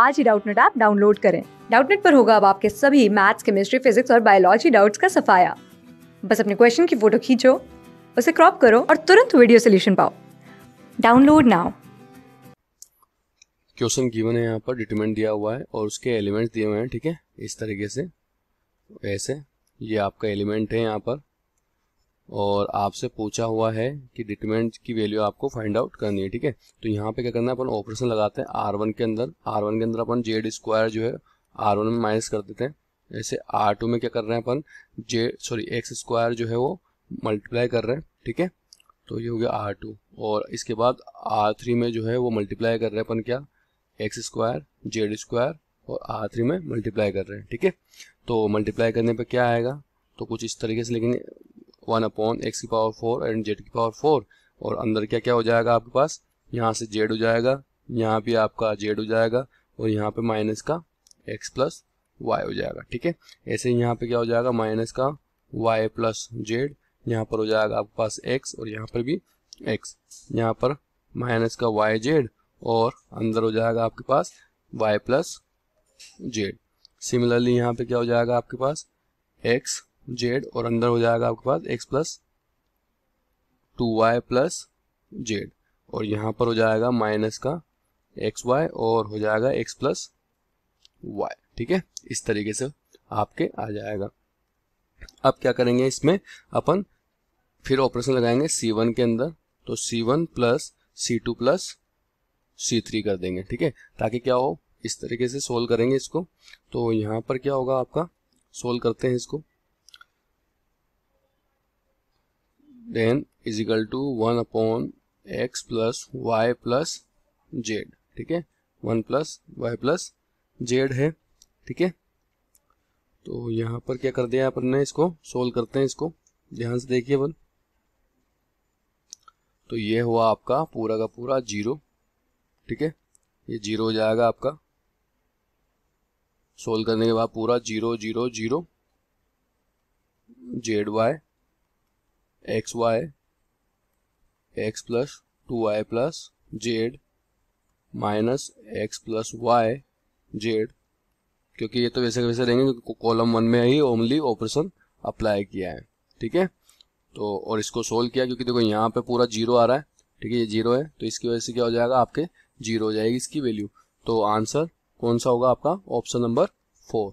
आज ही Doubtnut app download करें डाउटनेट पर होगा अब आपके सभी मैथ्स केमिस्ट्री फिजिक्स और बायोलॉजी डाउट्स का सफाया बस अपने क्वेश्चन की फोटो खींचो उसे क्रॉप करो और तुरंत वीडियो सोल्यूशन पाओ डाउनलोड नाउ क्वेश्चन गिवन है यहाँ पर डिटरमेंट दिया हुआ है और उसके एलिमेंट्स दिए हुए हैं ठीक है इस तरीके से ऐसे ये आपका एलिमेंट है यहाँ पर और आपसे पूछा हुआ है कि डिटरमिनेंट की वैल्यू आपको फाइंड आउट करनी है ठीक है तो यहाँ पे क्या करना है अपन ऑपरेशन लगाते हैं आर वन के अंदर आर वन के अंदर अपन जेड स्क्वायर जो है आर वन में माइनस कर देते हैं ऐसे आर टू में क्या कर रहे हैं अपन जे सॉरी एक्स स्क्वायर जो है वो मल्टीप्लाई कर रहे हैं ठीक है तो ये हो गया आर टू और इसके बाद आर थ्री में जो है वो मल्टीप्लाई कर रहे हैं अपन क्या एक्स स्क्वायर जेड स्क्वायर और आर थ्री में मल्टीप्लाई कर रहे हैं ठीक है तो मल्टीप्लाई करने पर क्या आएगा तो कुछ इस तरीके से लिखेंगे वन अपॉन एक्स की पावर फोर एंड जेड की पावर फोर और अंदर क्या क्या हो जाएगा आपके पास यहाँ से जेड हो जाएगा यहाँ भी आपका जेड हो जाएगा और यहाँ पे माइनस का एक्स प्लस वाई हो जाएगा ठीक है ऐसे यहाँ पे क्या हो जाएगा माइनस का वाई प्लस जेड यहाँ पर हो जाएगा आपके पास एक्स और यहाँ पर भी एक्स यहाँ पर माइनस का वाई जेड और अंदर हो जाएगा आपके पास वाई प्लस जेड सिमिलरली यहाँ पे क्या हो जाएगा आपके पास एक्स जेड और अंदर हो जाएगा आपके पास X plus two Y plus Z और यहाँ पर हो जाएगा माइनस का एक्स वाई और हो जाएगा एक्स प्लस वाई ठीक है इस तरीके से आपके आ जाएगा अब क्या करेंगे इसमें अपन फिर ऑपरेशन लगाएंगे सी वन के अंदर तो C one plus C two plus C three कर देंगे ठीक है ताकि क्या हो इस तरीके से सोल्व करेंगे इसको तो यहाँ पर क्या होगा आपका सोल्व करते हैं इसको then is equal to one upon X plus Y plus Z ठीक है one plus Y plus Z है ठीक है तो यहाँ पर क्या कर दिया अपन ने इसको सोल्व करते हैं इसको ध्यान से देखिए अपन तो ये हुआ आपका पूरा का पूरा जीरो ठीक है ये जीरो हो जाएगा आपका सोल्व करने के बाद पूरा zero zero zero Z Y X Y X plus two Y plus Z minus X plus Y Z क्योंकि ये तो वैसे वैसे रहेंगे क्योंकि कॉलम वन में ही ओनली ऑपरेशन अप्लाई किया है ठीक है तो और इसको सोल्व किया क्योंकि देखो यहाँ पे पूरा जीरो आ रहा है ठीक है ये जीरो है तो इसकी वजह से क्या हो जाएगा आपके जीरो हो जाएगी इसकी वैल्यू तो आंसर कौन सा होगा आपका ऑप्शन नंबर फोर